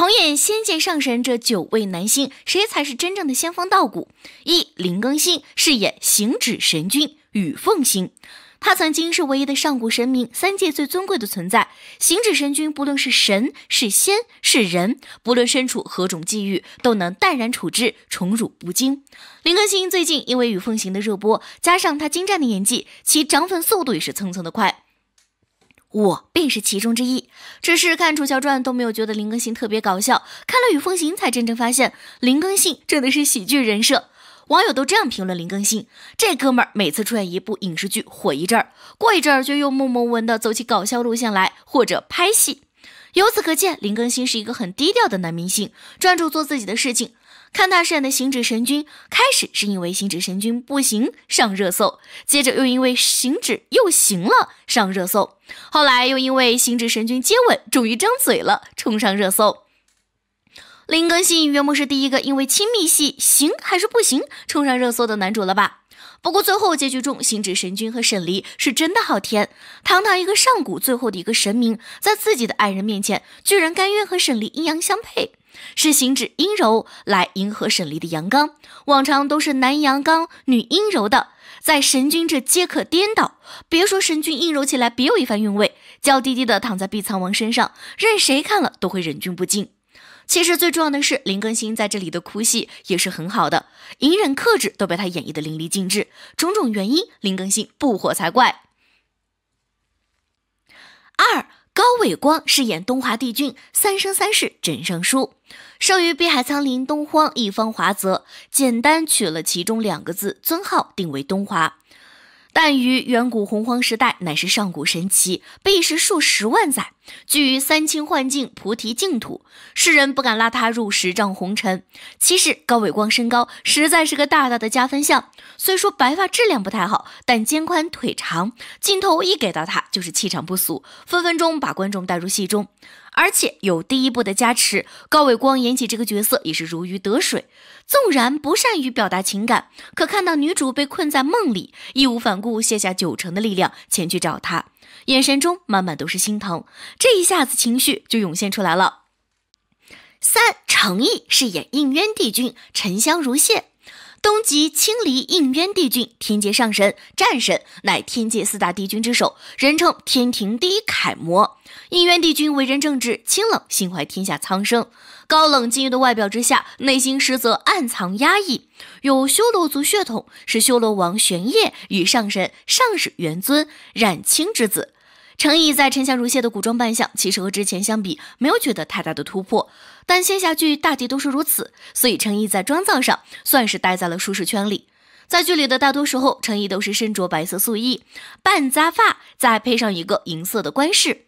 重演仙剑上神这九位男星，谁才是真正的仙风道骨？一林更新饰演行止神君羽凤行，他曾经是唯一的上古神明，三界最尊贵的存在。行止神君不论是神是仙是人，不论身处何种境遇，都能淡然处之，宠辱不惊。林更新最近因为《与凤行》的热播，加上他精湛的演技，其涨粉速度也是蹭蹭的快。我便是其中之一，只是看《楚乔传》都没有觉得林更新特别搞笑，看了《与风行》才真正发现林更新真的是喜剧人设。网友都这样评论林更新：这哥们儿每次出演一部影视剧火一阵儿，过一阵儿就又默默无闻的走起搞笑路线来，或者拍戏。由此可见，林更新是一个很低调的男明星，专注做自己的事情。看他饰演的行止神君，开始是因为行止神君不行上热搜，接着又因为行止又行了上热搜，后来又因为行止神君接吻终于张嘴了冲上热搜。林更新原本是第一个因为亲密戏行还是不行冲上热搜的男主了吧？不过最后结局中，行止神君和沈璃是真的好甜，堂堂一个上古最后的一个神明，在自己的爱人面前居然甘愿和沈璃阴阳相配。是行止阴柔来迎合沈璃的阳刚，往常都是男阳刚女阴柔的，在神君这皆可颠倒。别说神君阴柔起来别有一番韵味，娇滴滴的躺在碧苍王身上，任谁看了都会忍俊不禁。其实最重要的是林更新在这里的哭戏也是很好的，隐忍克制都被他演绎的淋漓尽致。种种原因，林更新不火才怪。伟光饰演东华帝君，三生三世枕上书，生于碧海苍林东荒一方华泽，简单取了其中两个字，尊号定为东华。但于远古洪荒时代，乃是上古神奇，必是数十万载，居于三清幻境、菩提净土，世人不敢拉他入十丈红尘。其实高伟光身高实在是个大大的加分项，虽说白发质量不太好，但肩宽腿长，镜头一给到他就是气场不俗，分分钟把观众带入戏中。而且有第一部的加持，高伟光演起这个角色也是如鱼得水。纵然不善于表达情感，可看到女主被困在梦里，义无反顾卸下九成的力量前去找她，眼神中满满都是心疼，这一下子情绪就涌现出来了。三诚意饰演应渊帝君沉香如屑，东极青离应渊帝君，天界上神战神，乃天界四大帝君之首，人称天庭第一楷模。应渊帝君为人正直清冷，心怀天下苍生。高冷禁欲的外表之下，内心实则暗藏压抑。有修罗族血统，是修罗王玄烨与上神上使元尊染青之子。程毅在沉香如屑的古装扮相，其实和之前相比，没有觉得太大的突破。但仙侠剧大抵都是如此，所以程毅在妆造上算是待在了舒适圈里。在剧里的大多时候，程毅都是身着白色素衣，半扎发，再配上一个银色的冠饰。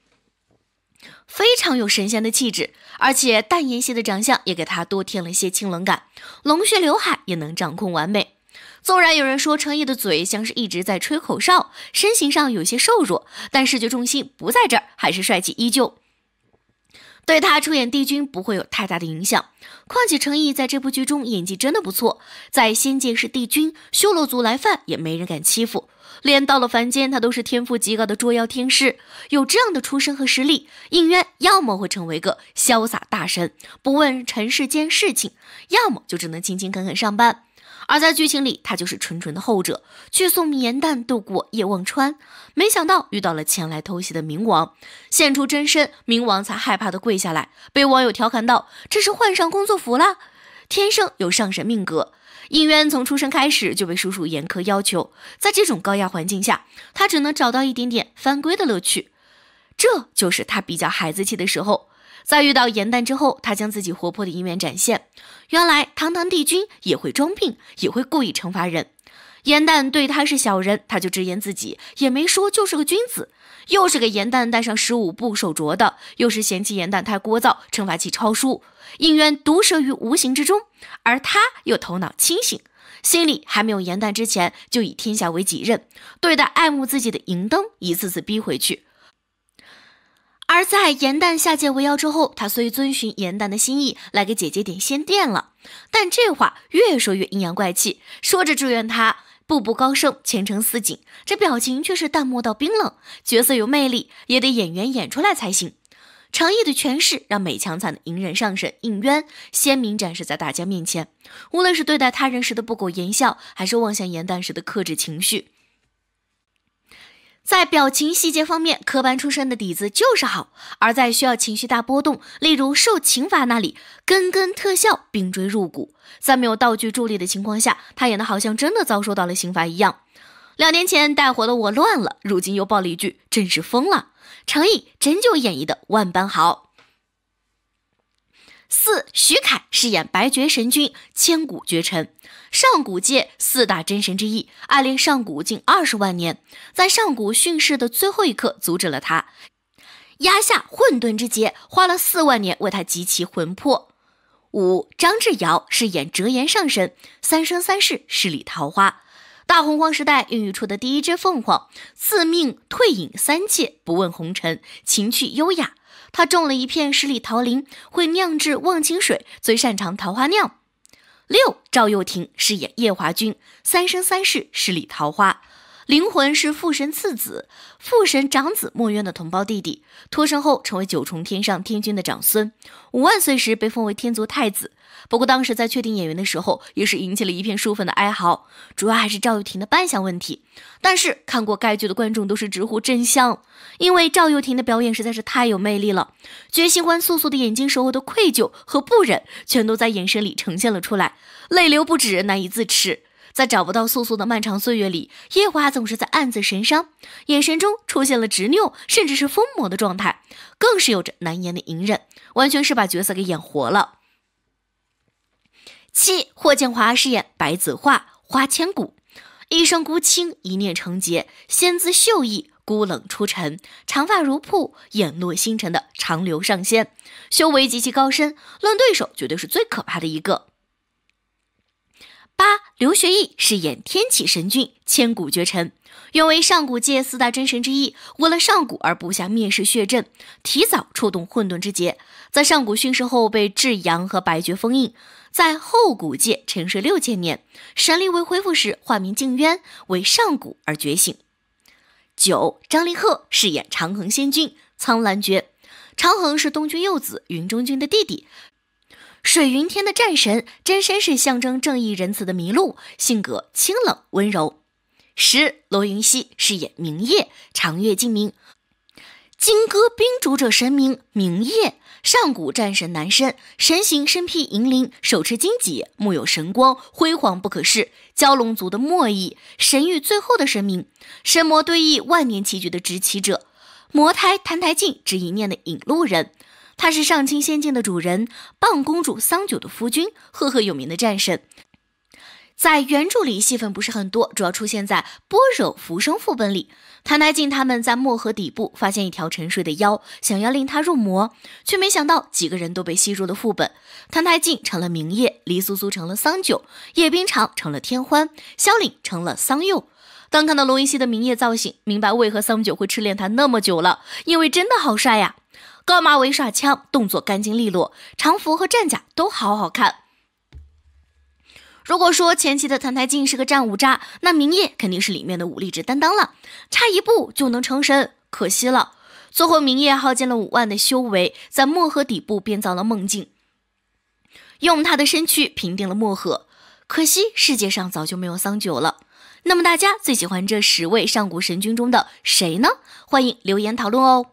非常有神仙的气质，而且淡颜系的长相也给他多添了一些清冷感。龙血刘海也能掌控完美。纵然有人说程毅的嘴像是一直在吹口哨，身形上有些瘦弱，但视觉重心不在这儿，还是帅气依旧。对他出演帝君不会有太大的影响，况且程毅在这部剧中演技真的不错。在仙界是帝君，修罗族来犯也没人敢欺负；连到了凡间，他都是天赋极高的捉妖天师。有这样的出身和实力，应渊要么会成为个潇洒大神，不问尘世间事情；要么就只能勤勤恳恳上班。而在剧情里，他就是纯纯的后者，去送棉弹度过夜忘川，没想到遇到了前来偷袭的冥王，现出真身，冥王才害怕的跪下来。被网友调侃到，这是换上工作服了。天生有上神命格，应渊从出生开始就被叔叔严苛要求，在这种高压环境下，他只能找到一点点犯规的乐趣，这就是他比较孩子气的时候。在遇到严淡之后，他将自己活泼的一面展现。原来堂堂帝君也会装病，也会故意惩罚人。严淡对他是小人，他就直言自己也没说就是个君子。又是给严淡戴上十五步手镯的，又是嫌弃严淡太聒噪，惩罚其抄书，隐冤毒舌于无形之中。而他又头脑清醒，心里还没有严淡之前，就以天下为己任，对待爱慕自己的银灯，一次次逼回去。而在严淡下界为妖之后，他虽遵循严淡的心意来给姐姐点仙殿了，但这话越说越阴阳怪气，说着祝愿他步步高升，前程似锦，这表情却是淡漠到冰冷。角色有魅力，也得演员演出来才行。长意的诠释让美强惨的隐忍上神应渊鲜明展示在大家面前。无论是对待他人时的不苟言笑，还是望向严淡时的克制情绪。在表情细节方面，科班出身的底子就是好；而在需要情绪大波动，例如受刑罚那里，根根特效冰锥入骨，在没有道具助力的情况下，他演的好像真的遭受到了刑罚一样。两年前带火的我乱了，如今又爆了一句，真是疯了！诚意真就演绎的万般好。四，徐凯饰演白绝神君，千古绝尘。上古界四大真神之一，爱恋上古近二十万年，在上古殉世的最后一刻阻止了他，压下混沌之劫，花了四万年为他集齐魂魄。五张智尧饰演折颜上神，三生三世十里桃花，大洪荒时代孕育出的第一只凤凰，自命退隐三界，不问红尘，情趣优雅。他种了一片十里桃林，会酿制忘情水，最擅长桃花酿。六，赵又廷饰演夜华君，《三生三世十里桃花》。灵魂是父神次子，父神长子墨渊的同胞弟弟，脱身后成为九重天上天君的长孙，五万岁时被封为天族太子。不过当时在确定演员的时候，也是引起了一片书粉的哀嚎，主要还是赵又廷的扮相问题。但是看过该剧的观众都是直呼真香，因为赵又廷的表演实在是太有魅力了。觉新欢素素的眼睛，时候的愧疚和不忍，全都在眼神里呈现了出来，泪流不止，难以自持。在找不到素素的漫长岁月里，夜华总是在暗自神伤，眼神中出现了执拗，甚至是疯魔的状态，更是有着难言的隐忍，完全是把角色给演活了。七，霍建华饰演白子画，花千骨，一生孤清，一念成劫，仙姿秀逸，孤冷出尘，长发如瀑，眼落星辰的长留上仙，修为极其高深，论对手绝对是最可怕的一个。刘学义饰演天启神君，千古绝尘，原为上古界四大真神之一，为了上古而布下灭世血阵，提早触动混沌之劫，在上古殉世后被至阳和白绝封印，在后古界沉睡六千年，神力未恢复时化名静渊，为上古而觉醒。九张凌赫饰演长恒仙君，苍兰诀，长恒是东君幼子云中君的弟弟。水云天的战神真身是象征正义仁慈的麋鹿，性格清冷温柔。十罗云熙饰演明夜，长月烬明，金戈兵主者神明，明夜上古战神男身，神形身披银鳞，手持金戟，目有神光，辉煌不可视。蛟龙族的末裔，神域最后的神明，神魔对弈万年棋局的执棋者，魔胎澹台烬指一念的引路人。他是上清仙境的主人，棒公主桑九的夫君，赫赫有名的战神。在原著里戏份不是很多，主要出现在《般若浮生》副本里。澹太静他们在漠河底部发现一条沉睡的妖，想要令他入魔，却没想到几个人都被吸入了副本。澹太静成了明夜，黎苏苏成了桑九，叶冰裳成了天欢，萧凛成了桑佑。当看到罗云熙的明夜造型，明白为何桑九会痴恋他那么久了，因为真的好帅呀！高马尾耍枪，动作干净利落，长服和战甲都好好看。如果说前期的澹台烬是个战五渣，那明夜肯定是里面的武力值担当了，差一步就能成神，可惜了。最后明夜耗尽了五万的修为，在漠河底部编造了梦境，用他的身躯平定了漠河。可惜世界上早就没有桑九了。那么大家最喜欢这十位上古神君中的谁呢？欢迎留言讨论哦。